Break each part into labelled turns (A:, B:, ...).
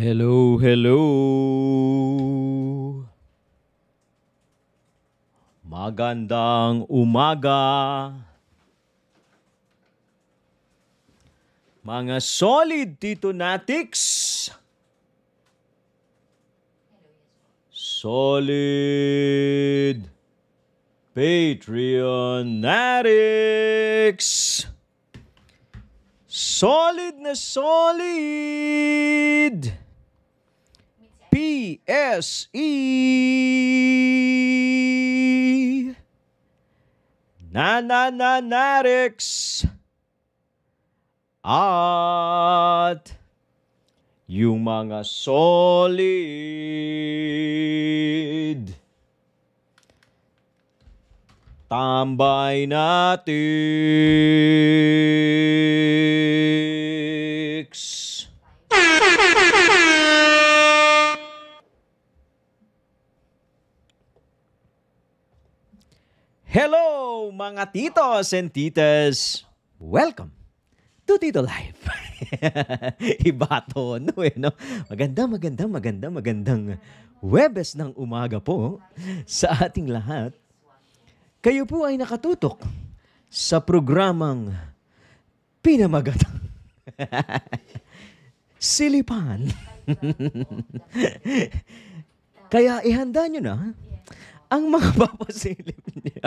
A: Hello, hello! Magandang umaga! Mga solid Tito Natics! Solid Patreon Natics! Solid na solid! Na na na e. Nanananarix at yung mga solid tambay natin Hello mga titos and titas! Welcome to Tito Life. Iba to, no, eh, no? Maganda, maganda, maganda, magandang Webes ng umaga po sa ating lahat. Kayo po ay nakatutok sa programang Pinamagatang Silipan. Kaya ihanda nyo na ang mga papasilip niyo.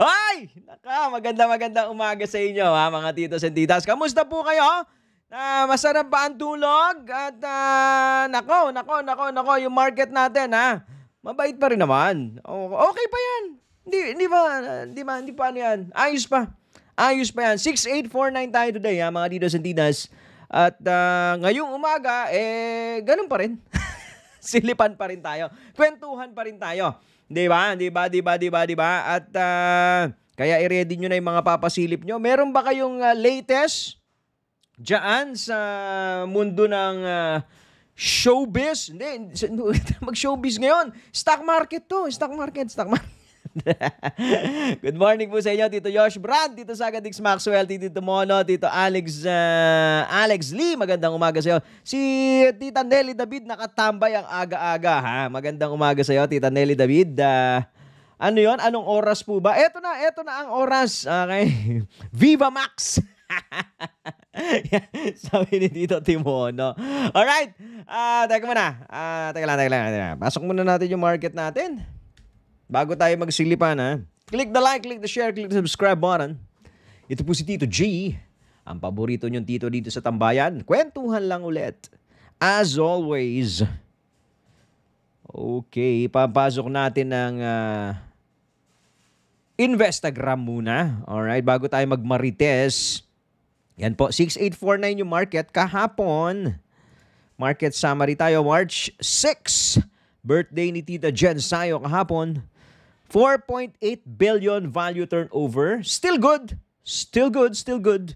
A: Ay! Naka, maganda magandang umaga sa inyo ha, mga titos and titas. Kamusta po kayo? Na uh, masarap ba ang tulog? At uh, nako, nako, nako, nako, yung market natin ha. Mabait pa rin naman. Okay pa yan. Hindi, hindi ba, hindi ba, hindi pa ano yan. Ayos pa. Ayos pa yan. 6849 tayo today ha, mga titos and titas. At uh, ngayong umaga, eh, ganun pa rin. Silipan pa rin tayo. Kwentuhan pa rin tayo. 'Di ba? 'Di ba? 'Di ba? 'Di ba? 'Di ba? At uh, kaya i-ready niyo na yung mga papasilip niyo. Meron ba kayong uh, latest diyan sa mundo ng uh, showbiz? Hindi, mag-showbiz ngayon. Stock market to. Stock market, stock market. Good morning po sa inyo, Tito Josh Brand, Tito Sagadix Maxwell, Tito Mono, Tito Alex, uh, Alex Lee. Magandang umaga sa iyo. Si Tita Nelly David nakatambay ang aga-aga ha. Magandang umaga sa iyo, Tita Nelly David. Uh, ano yon? Anong oras po ba? Eto na, eto na ang oras. Okay. Viva Max! Sabi ni Tito Timono. no? Alright. Ah, uh, teka muna. Ah, uh, teka lang, teka lang. Pasok muna natin yung market natin bago tayo magsilipan ha, click the like, click the share, click the subscribe button. Ito po si Tito G, ang paborito niyong tito dito sa Tambayan. Kwentuhan lang ulit. As always. Okay, papasok natin ng uh, ah, Instagram muna. Alright, bago tayo magmarites. Yan po, 6849 yung market kahapon. Market summary tayo, March 6. Birthday ni Tita Jen Sayo kahapon. 4.8 billion value turnover. Still good. Still good. Still good.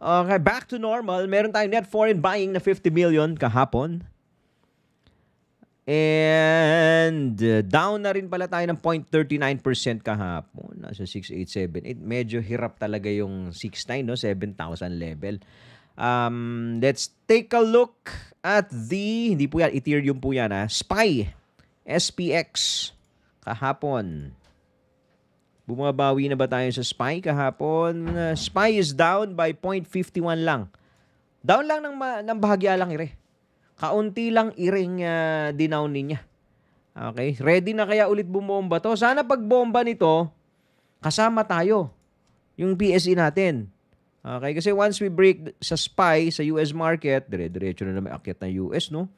A: Okay, back to normal. Meron tayong net foreign buying na 50 million kahapon. And uh, down na rin pala tayo ng 0.39% kahapon. Nasa 6,878. Medyo hirap talaga yung 6,9, no? 7,000 level. Um, let's take a look at the, hindi po yan, Ethereum po yan, ha? Ah. SPY. SPX kahapon. Bumabawi na ba tayo sa SPY kahapon? Uh, SPY is down by 0.51 lang. Down lang ng, ng bahagya lang ire. Kaunti lang iring uh, dinownin niya. Okay, ready na kaya ulit bumomba to? Sana pag bomba nito, kasama tayo. Yung PSE natin. Okay, kasi once we break sa SPY sa US market, dire-diretso na naman akyat ng US, no?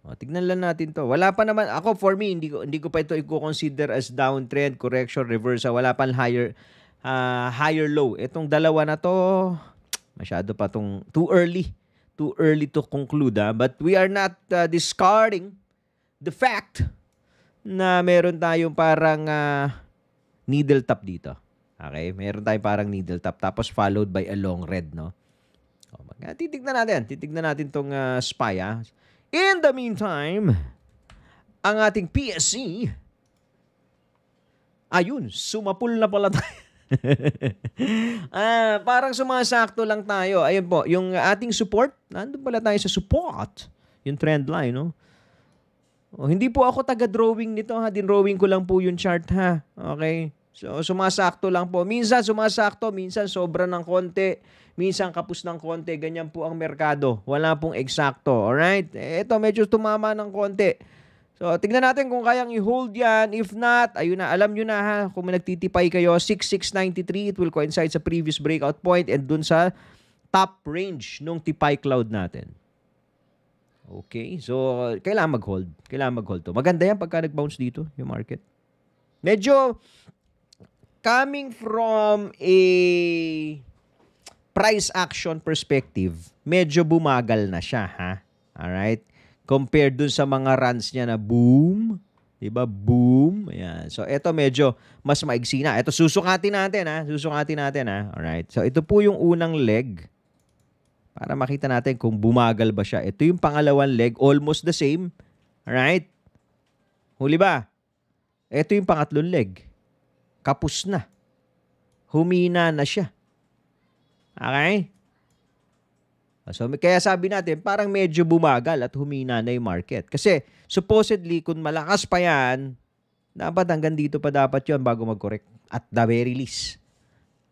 A: O, oh, tignan lang natin to. Wala pa naman, ako for me, hindi ko, hindi ko pa ito i-consider as downtrend, correction, reversal. Ah, wala pa higher, uh, higher low. Itong dalawa na to, masyado pa tong too early. Too early to conclude. Ha? Ah. But we are not uh, discarding the fact na meron tayong parang uh, needle top dito. Okay? Meron tayong parang needle top. tapos followed by a long red, no? O, oh, titignan natin. Titignan natin tong uh, SPY, ha? In the meantime, ang ating PSC, ayun, sumapul na pala tayo. ah, parang sumasakto lang tayo. Ayun po, yung ating support, nandun pala tayo sa support. Yung trend line, no? Oh, hindi po ako taga-drawing nito ha. Din-drawing ko lang po yung chart ha. Okay? So, sumasakto lang po. Minsan sumasakto, minsan sobra ng konti. Minsan kapos ng konti, ganyan po ang merkado. Wala pong eksakto, alright? Ito, medyo tumama ng konti. So, tignan natin kung kayang i-hold yan. If not, ayun na, alam nyo na ha, kung may nagtitipay kayo, 6693, it will coincide sa previous breakout point and dun sa top range nung tipay cloud natin. Okay, so kailangan mag-hold. Kailangan mag-hold to. Maganda yan pagka nag-bounce dito, yung market. Medyo coming from a price action perspective, medyo bumagal na siya, ha? Alright? Compared dun sa mga runs niya na boom, di ba? Boom. Ayan. So, ito medyo mas maigsi na. Ito, susukatin natin, ha? Susukatin natin, ha? Alright? So, ito po yung unang leg para makita natin kung bumagal ba siya. Ito yung pangalawang leg, almost the same. Alright? Huli ba? Ito yung pangatlong leg. Kapos na. Humina na siya. Okay? Ah, so, kaya sabi natin, parang medyo bumagal at humina na yung market. Kasi, supposedly, kung malakas pa yan, dapat hanggang dito pa dapat yon bago mag-correct. At the very least.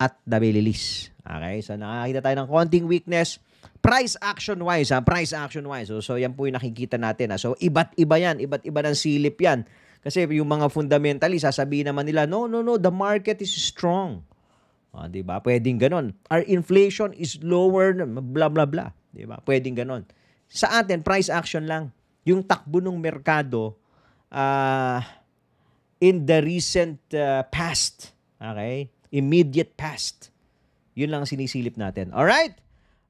A: At the very least. Okay? So, nakakita tayo ng konting weakness. Price action-wise, ha? Price action-wise. So, so, yan po yung nakikita natin. Ha? So, iba't iba yan. Iba't iba ng silip yan. Kasi yung mga fundamentally, sasabihin naman nila, no, no, no, the market is strong. O, ah, di ba? Pwedeng ganon. Our inflation is lower, blah, blah, blah. Di ba? Pwedeng ganon. Sa atin, price action lang. Yung takbo ng merkado uh, in the recent uh, past. Okay? Immediate past. Yun lang sinisilip natin. All right?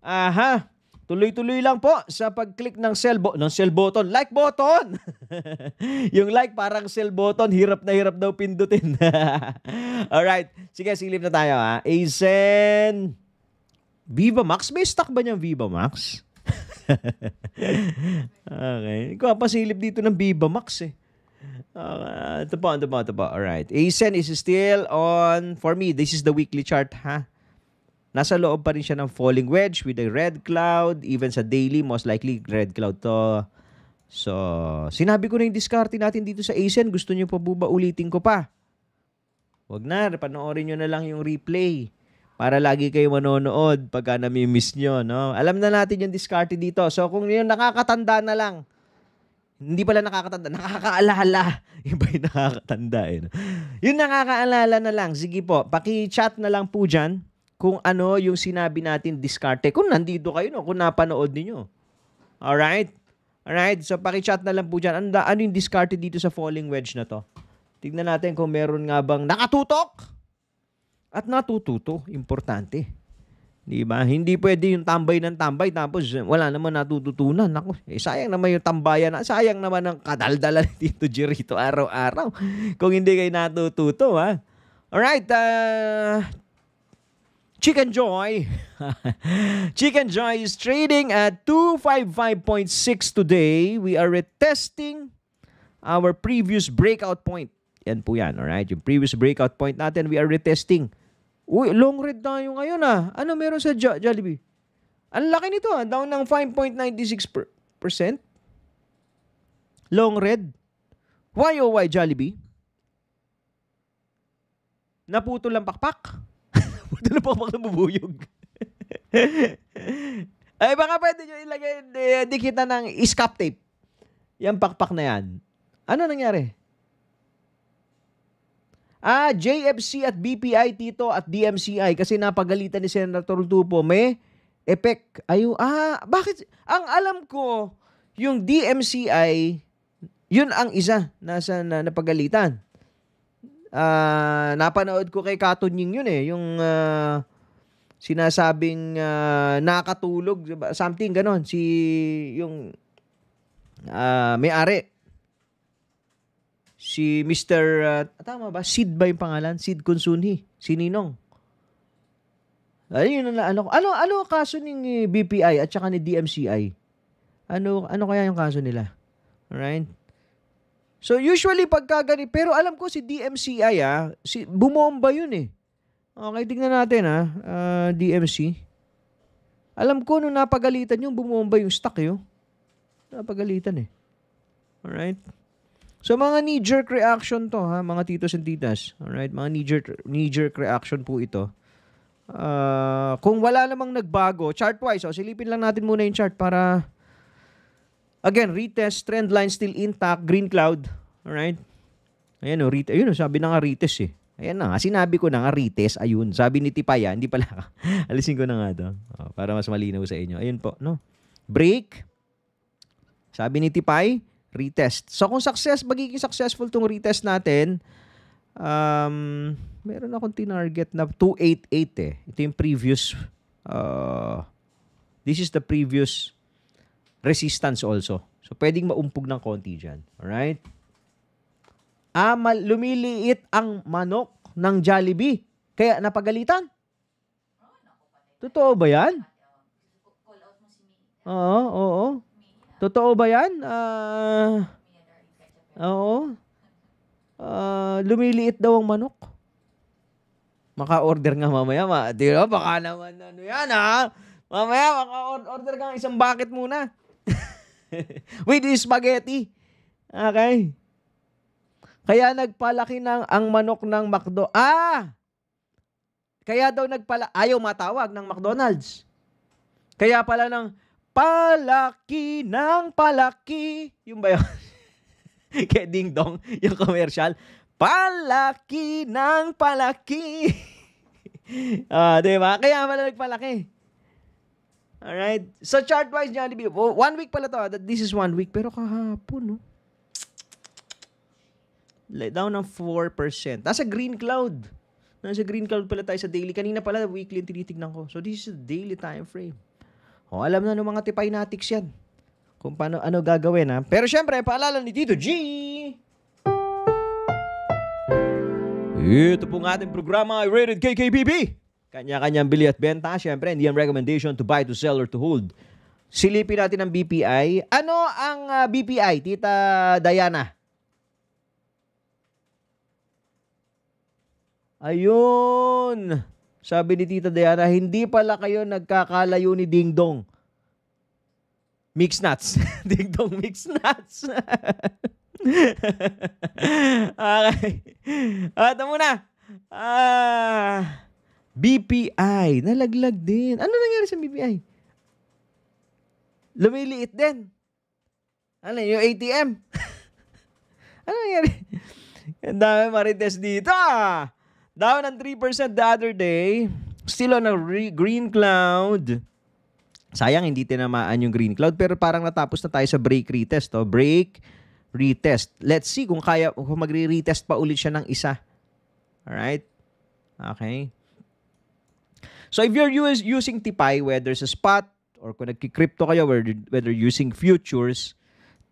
A: Aha. Tuloy-tuloy lang po sa pag-click ng sell, bo- ng sell button. Like button! yung like parang sell button. Hirap na hirap daw pindutin. Alright. Sige, silip na tayo ha. Azen. Viva Max? May stock ba niyang Viva Max? okay. Ikaw pa silip dito ng Viva Max eh. Uh, ito po, ito po, ito po. Alright. Azen is still on, for me, this is the weekly chart ha. Nasa loob pa rin siya ng falling wedge with a red cloud. Even sa daily, most likely red cloud to. So, sinabi ko na yung diskarte natin dito sa Asian. E Gusto nyo pa buba ulitin ko pa? Wag na, panoorin nyo na lang yung replay. Para lagi kayo manonood pagka nami-miss nyo, no? Alam na natin yung diskarte dito. So, kung yun nakakatanda na lang, hindi pala nakakatanda, nakakaalala. Iba yung nakakatanda eh. Yung nakakaalala na lang, sige po, paki-chat na lang po dyan kung ano yung sinabi natin diskarte. Kung nandito kayo, no? kung napanood niyo Alright? Alright? So, pakichat na lang po dyan. Ano, ano yung diskarte dito sa falling wedge na to? Tignan natin kung meron nga bang nakatutok at natututo. Importante. Di ba? Hindi pwede yung tambay ng tambay tapos wala naman natututunan. Ako, eh, sayang naman yung tambayan. Sayang naman ang kadaldalan dito, Jirito, araw-araw. Kung hindi kayo natututo, ha? Alright, uh, Chicken Joy. Chicken Joy is trading at 255.6 today. We are retesting our previous breakout point. Yan po yan, alright? Yung previous breakout point natin, we are retesting. Uy, long red tayo ngayon ah. Ano meron sa jo Jollibee? Ang laki nito ah. Down ng 5.96%. Long red. Why oh why Jollibee? Naputol lang pakpak. Buta na po ako bubuyog. Ay, baka pwede nyo ilagay, eh, dikita ng scap tape. Yan, pakpak na yan. Ano nangyari? Ah, JFC at BPI, Tito at DMCI kasi napagalitan ni Senator Tulfo may epek. Ayo, ah, bakit? Ang alam ko, yung DMCI, yun ang isa nasa na, napagalitan uh, napanood ko kay Katunying yun eh, yung uh, sinasabing uh, ah, nakatulog, something ganon, si yung uh, may-ari. Si Mr. Uh, tama ba? Sid ba yung pangalan? Sid Kunsunhi. Si Ninong. Ayun na ano ano ano kaso ni BPI at saka ni DMCI. Ano ano kaya yung kaso nila? All right? So usually pagkagani, pero alam ko si DMCI ah, si, bumomba yun eh. Okay, tingnan natin ah, uh, ah, DMC. Alam ko nung napagalitan yung bumomba yung stock yun. Eh, oh. Napagalitan eh. Alright? So mga knee-jerk reaction to ha, mga titos and titas. Alright? Mga knee-jerk, knee-jerk reaction po ito. Uh, kung wala namang nagbago, chart-wise, oh, silipin lang natin muna yung chart para Again, retest, trend line still intact, green cloud. Alright? Ayan o, oh, retest. Ayun o, oh, sabi na nga retest eh. Ayan na sinabi ko na nga retest. Ayun, sabi ni Tipaya, hindi pala. Alisin ko na nga to. O, oh, para mas malinaw sa inyo. Ayun po, no? Break. Sabi ni Tipay, retest. So kung success, magiging successful tong retest natin, um, meron akong tinarget na 288 eh. Ito yung previous, uh, this is the previous resistance also. So, pwedeng maumpog ng konti dyan. Alright? Ah, lumiliit ang manok ng Jollibee. Kaya napagalitan. Totoo ba yan? Oo, oo. Totoo ba yan? Uh, oo. Uh, lumiliit daw ang manok. Maka-order nga mamaya. Ma. Di ba? Baka naman ano yan ha. Mamaya, maka-order ka ng isang bucket muna. with spaghetti. Okay. Kaya nagpalaki ng ang manok ng McDo. Ah! Kaya daw nagpala ayaw matawag ng McDonald's. Kaya pala ng palaki ng palaki. Yung ba yun? Kaya ding dong yung commercial. Palaki ng palaki. ah, di ba? Kaya pala nagpalaki. Alright? Sa so chart-wise, Jollibee, one week pala to. Ah. This is one week. Pero kahapon, no? Down ng 4%. Nasa green cloud. Nasa green cloud pala tayo sa daily. Kanina pala, weekly yung tinitignan ko. So, this is the daily time frame. O, oh, alam na ng mga tipinatics yan. Kung paano, ano gagawin, ha? Ah. Pero syempre, paalala ni Tito G! Ito pong ating programa, I Rated KKBB! Kanya-kanyang bili at benta, syempre, hindi ang recommendation to buy, to sell, or to hold. Silipin natin ang BPI. Ano ang uh, ah, BPI, Tita Diana? Ayun! Sabi ni Tita Diana, hindi pala kayo nagkakalayo ni Ding Dong. Mix nuts. Ding Dong mix nuts. okay. At muna. Ah... Uh, BPI, nalaglag din. Ano nangyari sa BPI? Lumiliit din. Ano, yung ATM. ano nangyari? Ang dami marites dito ah! Down ng 3% the other day. Still on a re- green cloud. Sayang, hindi tinamaan yung green cloud. Pero parang natapos na tayo sa break retest. to oh. Break retest. Let's see kung kaya kung magre-retest pa ulit siya ng isa. Alright? Okay. So if you're US, using TPI, whether sa spot or kung nagki-crypto kayo, whether, using futures,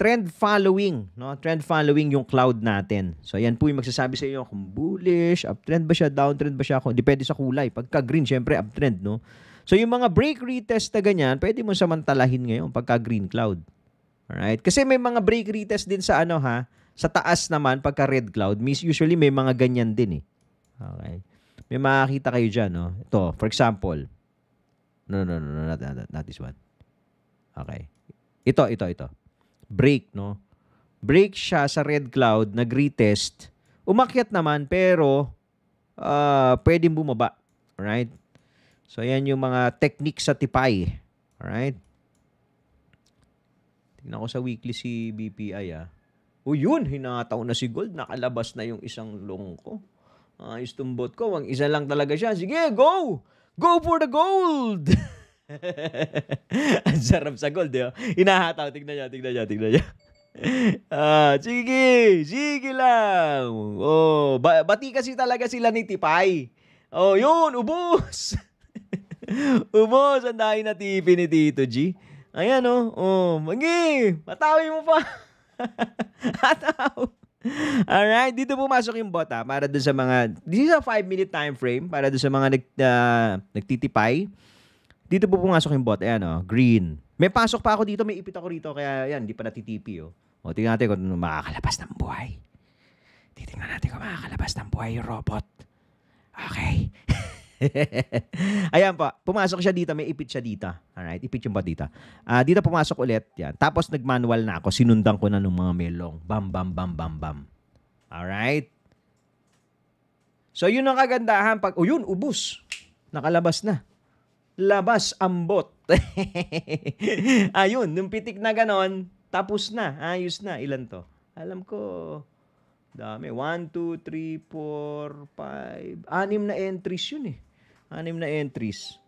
A: trend following, no? Trend following yung cloud natin. So ayan po yung magsasabi sa inyo kung bullish, uptrend ba siya, downtrend ba siya, kung depende sa kulay. Pagka green, syempre uptrend, no? So yung mga break retest na ganyan, pwede mo samantalahin ngayon pagka green cloud. Alright? Kasi may mga break retest din sa ano ha, sa taas naman pagka red cloud, usually may mga ganyan din eh. Okay may makakita kayo dyan, no? Ito, for example, no, no, no, no not, not, not this one. Okay. Ito, ito, ito. Break, no? Break siya sa red cloud, nag-retest. Umakyat naman, pero uh, pwedeng bumaba. Alright? So, ayan yung mga technique sa tipay. Alright? Tingnan ko sa weekly si BPI, ah. O yun, hinataw na si Gold. Nakalabas na yung isang long ko. Uh, istumbot ko. Ang isa lang talaga siya. Sige, go! Go for the gold! Ang sarap sa gold, eh. Inahataw. Tignan niya, tignan niya, tignan niya. ah, sige, sige lang. Oh, ba- bati kasi talaga sila ni Tipay. Oh, yun, ubos. ubos ang dahil na tipi ni Tito G. Ayan, oh. Oh, magi, matawi mo pa. Ataw. Alright, dito pumasok yung bot bota ah, para doon sa mga, this is a 5-minute time frame para doon sa mga nag, uh, nagtitipay. Dito po pumasok yung bot. Ayan, oh, green. May pasok pa ako dito, may ipit ako rito, kaya ayan, hindi pa natitipi. Oh. O, tingnan natin kung makakalabas ng buhay. Titingnan natin kung makakalabas ng buhay yung robot. Okay. Ayan pa, pumasok siya dito, may ipit siya dito. Alright, ipit yung badita. Uh, ah, dito pumasok ulit, yan. Tapos nagmanual na ako, sinundan ko na ng mga melong. Bam, bam, bam, bam, bam. Alright? So yun ang kagandahan pag, oh yun, ubus. Nakalabas na. Labas ambot. Ayun, Nung pitik na ganon, tapos na, ayos na. Ilan to? Alam ko, dami. 1, 2, 3, 4, 5, anim na entries yun eh. Anim na entries.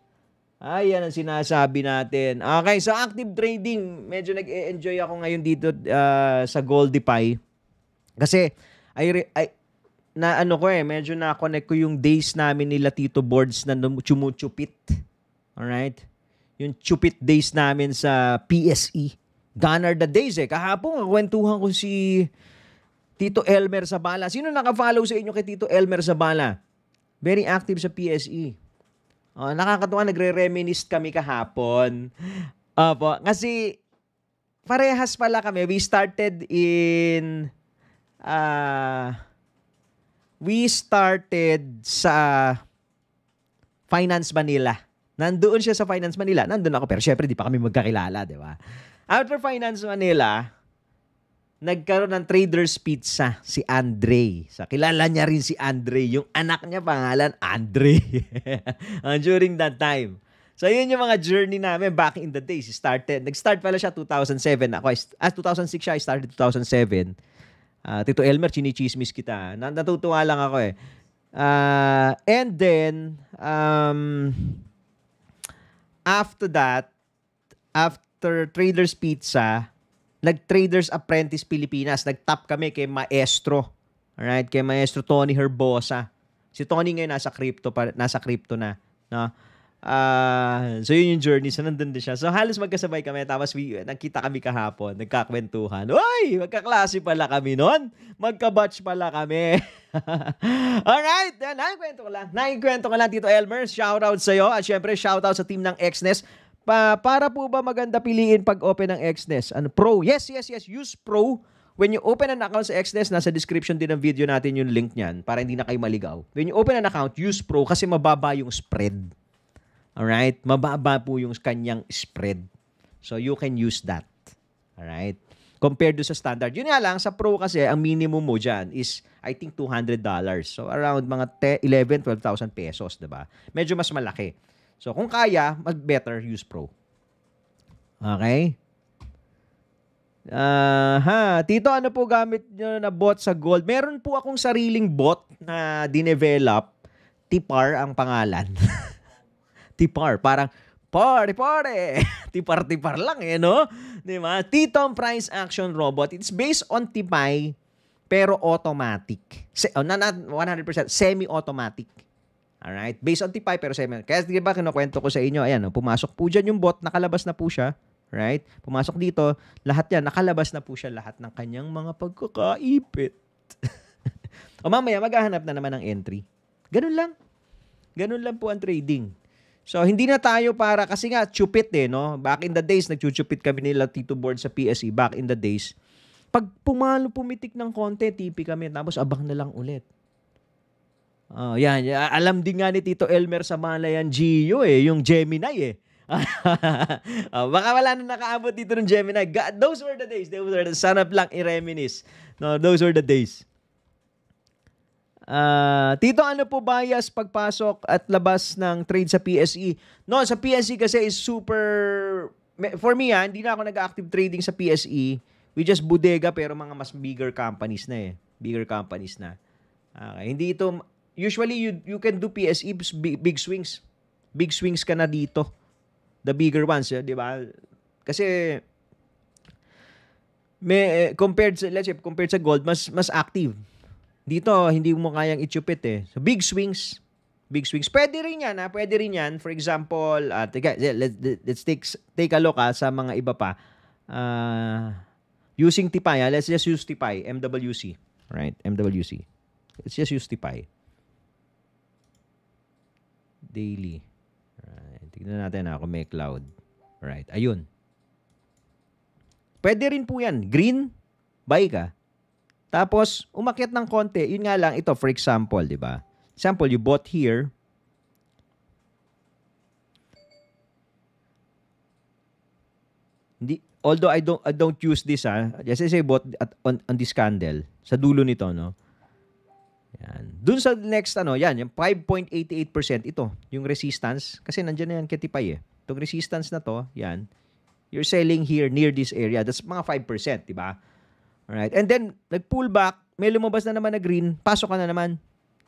A: Ayan ah, ang sinasabi natin. Okay, so active trading. Medyo nag-enjoy ako ngayon dito uh, sa Goldify. Kasi, ay, ay, na ano ko eh, medyo na-connect ko yung days namin nila Tito Boards na chumuchupit. Alright? Yung chupit days namin sa PSE. Gone are the days eh. Kahapon, kwentuhan ko si Tito Elmer Sabala. Sino nakafollow sa inyo kay Tito Elmer Sabala? Very active sa PSE. Oh, nakakatuwa, nagre-reminisce kami kahapon. Opo, kasi parehas pala kami. We started in... Uh, we started sa Finance Manila. Nandoon siya sa Finance Manila. Nandoon ako, pero syempre di pa kami magkakilala, di ba? After Finance Manila, nagkaroon ng trader's pizza si Andre. Sa kilala niya rin si Andre, yung anak niya pangalan Andre. Ah, during that time. So yun yung mga journey namin back in the days. Started, nag-start pala siya 2007 ako. As ah, 2006 siya, I started 2007. Uh, ah, Tito Elmer, chinichismis kita. Natutuwa lang ako eh. Uh, and then, um, after that, after Trader's Pizza, nag-Traders Apprentice Pilipinas. Nag-top kami kay Maestro. Alright, kay Maestro Tony Herbosa. Si Tony ngayon nasa crypto pa, nasa crypto na, no? Uh, so yun yung journey. So nandun din siya. So halos magkasabay kami. Tapos we, nakita kami kahapon. Nagkakwentuhan. Uy! Magkaklase pala kami noon. batch pala kami. Alright! Nakikwento ko lang. Nakikwento ko lang, Tito Elmer. Shoutout sa'yo. At syempre, shoutout sa team ng Xness. Pa, para po ba maganda piliin pag open ng XNES? Ano, Pro? Yes, yes, yes. Use Pro. When you open an account sa XNES, nasa description din ng video natin yung link niyan para hindi na kayo maligaw. When you open an account, use Pro kasi mababa yung spread. Alright? Mababa po yung kanyang spread. So, you can use that. Alright? Compared do sa standard. Yun nga lang, sa Pro kasi, ang minimum mo dyan is, I think, $200. So, around mga 11, 12,000 pesos, ba diba? Medyo mas malaki. So kung kaya, mag better use Pro. Okay? Uh, ha, Tito, ano po gamit nyo na bot sa gold? Meron po akong sariling bot na dinevelop. Tipar ang pangalan. tipar, parang pare pare. tipar tipar lang eh, no? Di ba? Titom Price Action Robot. It's based on Tipay pero automatic. Se- oh, not, not 100% semi-automatic. Alright? Based on T5 pero 7. Kaya diba, ba kinukwento ko sa inyo, ayan, no, oh, pumasok po dyan yung bot, nakalabas na po siya. Right? Pumasok dito, lahat yan, nakalabas na po siya lahat ng kanyang mga pagkakaipit. o mamaya, maghahanap na naman ng entry. Ganun lang. Ganun lang po ang trading. So, hindi na tayo para, kasi nga, chupit eh, no? Back in the days, nagchuchupit kami nila Tito Board sa PSE, back in the days. Pag pumalo, pumitik ng konti, tipi kami, tapos abang na lang ulit. Oh, yan. Alam din nga ni Tito Elmer sa Malayan Gio eh, yung Gemini eh. oh, baka wala na nakaabot dito ng Gemini. God, those were the days. They were the, sanap lang i-reminis. No, those were the days. Uh, Tito, ano po bias pagpasok at labas ng trade sa PSE? No, sa PSE kasi is super... For me, ha, ah, hindi na ako nag-active trading sa PSE. We just bodega pero mga mas bigger companies na eh. Bigger companies na. Okay. Hindi ito usually you you can do PSE big swings. Big swings ka na dito. The bigger ones, eh, di ba? Kasi may, eh, compared sa let's say compared sa gold, mas mas active. Dito hindi mo kayang itsupit eh. So big swings, big swings. Pwede rin 'yan, ha? pwede rin 'yan. For example, uh, ah, tiga, let's let's take take a look ha, ah, sa mga iba pa. Uh, using Tipay, ha? let's just use Tipay, MWC, right? MWC. Let's just use Tipay daily. Right. Tignan natin ha, ah, kung may cloud. Right. Ayun. Pwede rin po yan. Green, buy ka. Tapos, umakyat ng konti. Yun nga lang, ito, for example, di ba? Example, you bought here. Hindi, although I don't, I don't use this, ha? Ah. Just say, bought at, on, on this candle. Sa dulo nito, no? Yan. Dun sa next ano, yan, yung 5.88% ito, yung resistance kasi nandiyan na yan ketipay eh. Itong resistance na to, yan. You're selling here near this area. That's mga 5%, di ba? Alright. And then, nag-pull back, may lumabas na naman na green, pasok ka na naman.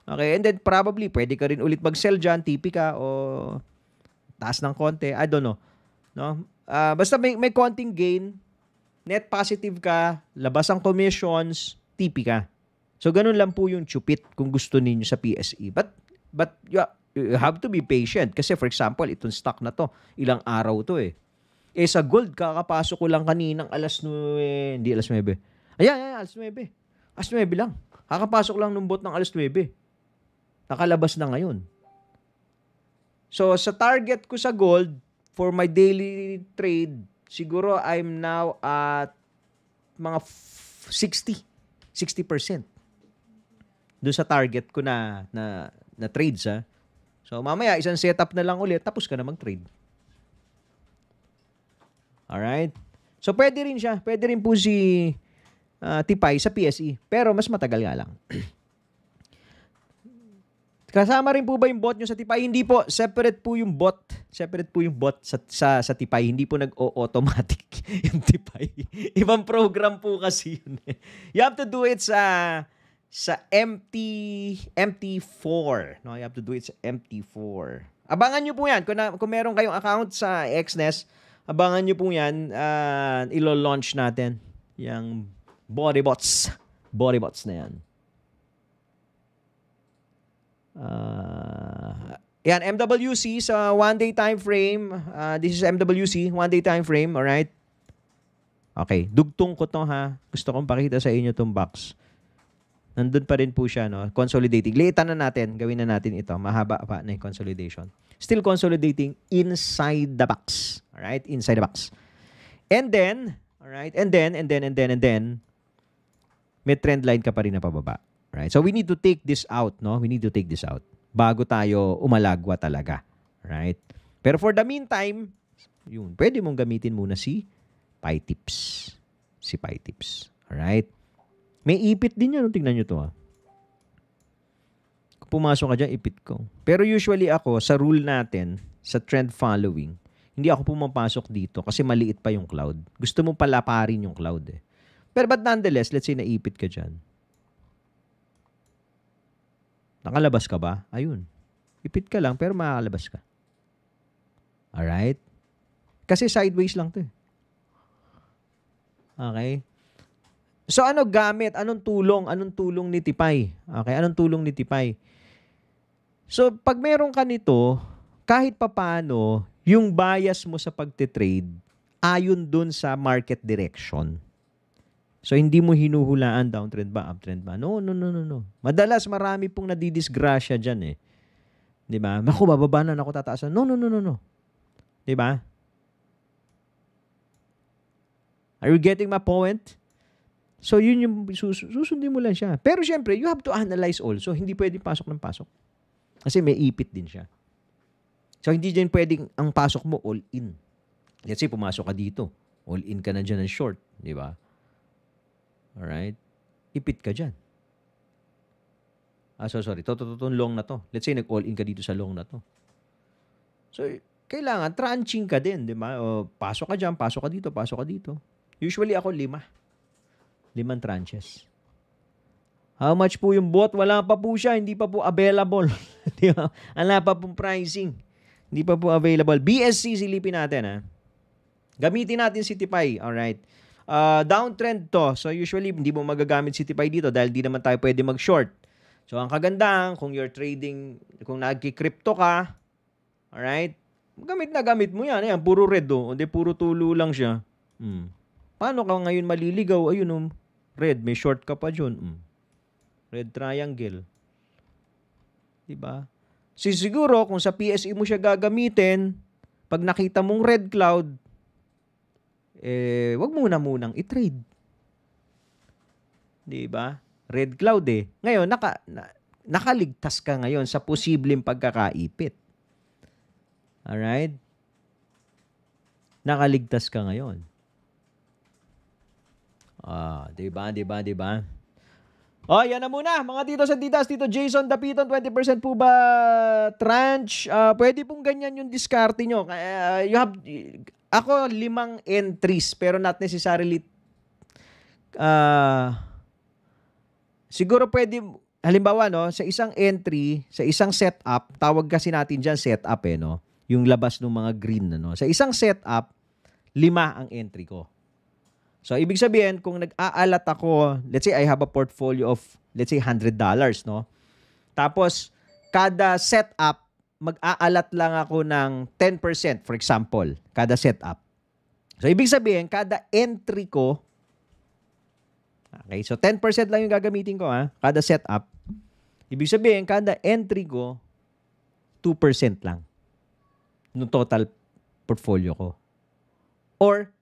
A: Okay, and then probably pwede ka rin ulit mag-sell dyan, tipika o taas ng konti, I don't know. No? Uh, basta may, may konting gain, net positive ka, labas ang commissions, tipika. So, ganun lang po yung chupit kung gusto ninyo sa PSE. But, but you, have to be patient. Kasi for example, itong stock na to, ilang araw to eh. Eh sa gold, kakapasok ko lang kaninang alas 9, hindi alas 9. Ayan, ayan, alas 9. Alas 9 lang. Kakapasok lang ng bot ng alas 9. Nakalabas na ngayon. So sa target ko sa gold, for my daily trade, siguro I'm now at mga 60. 60% doon sa target ko na, na, na trades ha. So mamaya, isang setup na lang ulit, tapos ka na mag-trade. All right. So pwede rin siya, pwede rin po si uh, Tipay sa PSE, pero mas matagal nga lang. Kasama rin po ba yung bot nyo sa Tipay? Hindi po. Separate po yung bot. Separate po yung bot sa, sa, sa Tipay. Hindi po nag-automatic yung Tipay. Ibang program po kasi yun. Eh. you have to do it sa sa empty empty 4 No, you have to do it sa MT4. Abangan niyo po yan. Kung, na, kung meron kayong account sa Xness abangan niyo po yan. Uh, ilo-launch natin yung bodybots. Bodybots na yan. Uh, yan, MWC sa so one-day time frame. Uh, this is MWC, one-day time frame, alright? Okay, dugtong ko to ha. Gusto kong pakita sa inyo tong box nandun pa rin po siya, no? consolidating. Liitan na natin, gawin na natin ito. Mahaba pa na yung consolidation. Still consolidating inside the box. Alright? Inside the box. And then, alright? And then, and then, and then, and then, may trend line ka pa rin na pababa. Right? So we need to take this out, no? We need to take this out bago tayo umalagwa talaga. Right? Pero for the meantime, yun, pwede mong gamitin muna si Tips. Si PyTips. Alright? May ipit din yan. Tingnan nyo to ha. Ah. Kung pumasok ka dyan, ipit ko. Pero usually ako, sa rule natin, sa trend following, hindi ako pumapasok dito kasi maliit pa yung cloud. Gusto mo palaparin yung cloud eh. Pero but nonetheless, let's say naipit ka dyan. Nakalabas ka ba? Ayun. Ipit ka lang pero makakalabas ka. Alright? Kasi sideways lang to eh. Okay? So ano gamit? Anong tulong? Anong tulong ni Tipay? Okay, anong tulong ni Tipay? So pag meron ka nito, kahit papaano, yung bias mo sa pagte-trade ayon dun sa market direction. So hindi mo hinuhulaan downtrend ba, uptrend ba? No, no, no, no, no. Madalas marami pong nadidisgrasya diyan eh. 'Di ba? Ako bababa na, naku, tataas No, no, no, no, no. 'Di ba? Are you getting my point? So, yun yung sus- susundin mo lang siya. Pero syempre, you have to analyze also. Hindi pwede pasok ng pasok. Kasi may ipit din siya. So, hindi din pwedeng ang pasok mo all in. Let's say, pumasok ka dito. All in ka na dyan ng short. Di ba? Alright? Ipit ka dyan. Ah, so sorry. Toto, to, long na to. Let's say, nag-all in ka dito sa long na to. So, kailangan, tranching ka din, di ba? O, pasok ka dyan, pasok ka dito, pasok ka dito. Usually ako, lima. Limang tranches. How much po yung bot? Wala pa po siya. Hindi pa po available. Di ba? Wala pa pong pricing. Hindi pa po available. BSC silipin natin ha. Gamitin natin Citipy. Alright. Uh, ah, downtrend to. So usually hindi mo magagamit Citipy dito dahil di naman tayo pwede mag-short. So ang kagandahan kung you're trading, kung nagki-crypto ka, alright, gamit na gamit mo yan. Ayan, puro red do. Oh. Hindi, puro tulo lang siya. Hmm. Paano ka ngayon maliligaw? Ayun oh. Um Red, may short ka pa dyan. Mm. Red triangle. Diba? So siguro, kung sa PSE mo siya gagamitin, pag nakita mong red cloud, eh, wag muna munang i-trade. Diba? Red cloud eh. Ngayon, naka, na, nakaligtas ka ngayon sa posibleng pagkakaipit. Alright? Nakaligtas ka ngayon. Ah, di ba? Di ba? Di ba? Oh, yan na muna. Mga tito sa titas, Tito Jason Dapiton, 20% po ba tranche? Uh, pwede pong ganyan yung diskarte nyo. Uh, you have, ako, limang entries, pero not necessarily, uh, siguro pwede, halimbawa, no, sa isang entry, sa isang setup, tawag kasi natin dyan setup, eh, no? Yung labas ng mga green, no? Sa isang setup, lima ang entry ko. So, ibig sabihin, kung nag-aalat ako, let's say I have a portfolio of, let's say, $100, no? Tapos, kada setup, mag-aalat lang ako ng 10%, for example, kada setup. So, ibig sabihin, kada entry ko, okay, so 10% lang yung gagamitin ko, ha? Kada setup. Ibig sabihin, kada entry ko, 2% lang ng total portfolio ko. Or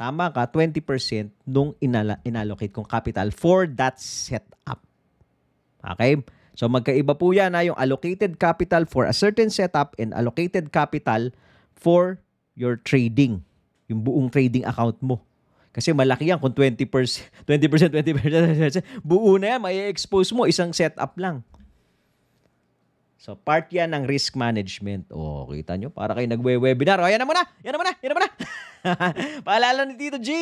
A: tama ka, 20% nung inala- inallocate kong capital for that setup. Okay? So magkaiba po yan ha, yung allocated capital for a certain setup and allocated capital for your trading, yung buong trading account mo. Kasi malaki yan kung 20%, 20%, 20%, 20%, buo na yan, may expose mo isang setup lang. So, part yan ng risk management. O, oh, kita nyo, para kayo nagwe-webinar. O, oh, yan na muna! Yan na muna! Yan na muna! Paalala ni Tito G!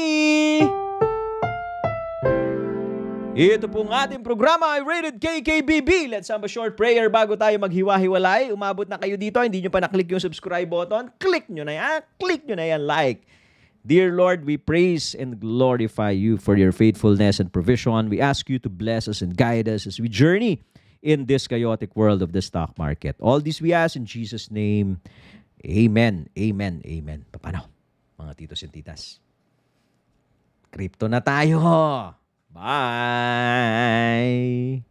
A: Ito pong ating programa, I rated KKBB. Let's have a short prayer bago tayo maghiwa-hiwalay. Umabot na kayo dito, hindi nyo pa na-click yung subscribe button. Click nyo na yan. Click nyo na yan. Like. Dear Lord, we praise and glorify you for your faithfulness and provision. We ask you to bless us and guide us as we journey in this chaotic world of the stock market. All this we ask in Jesus' name. Amen. Amen. Amen. Paano? Mga titos and titas. Crypto na tayo. Bye!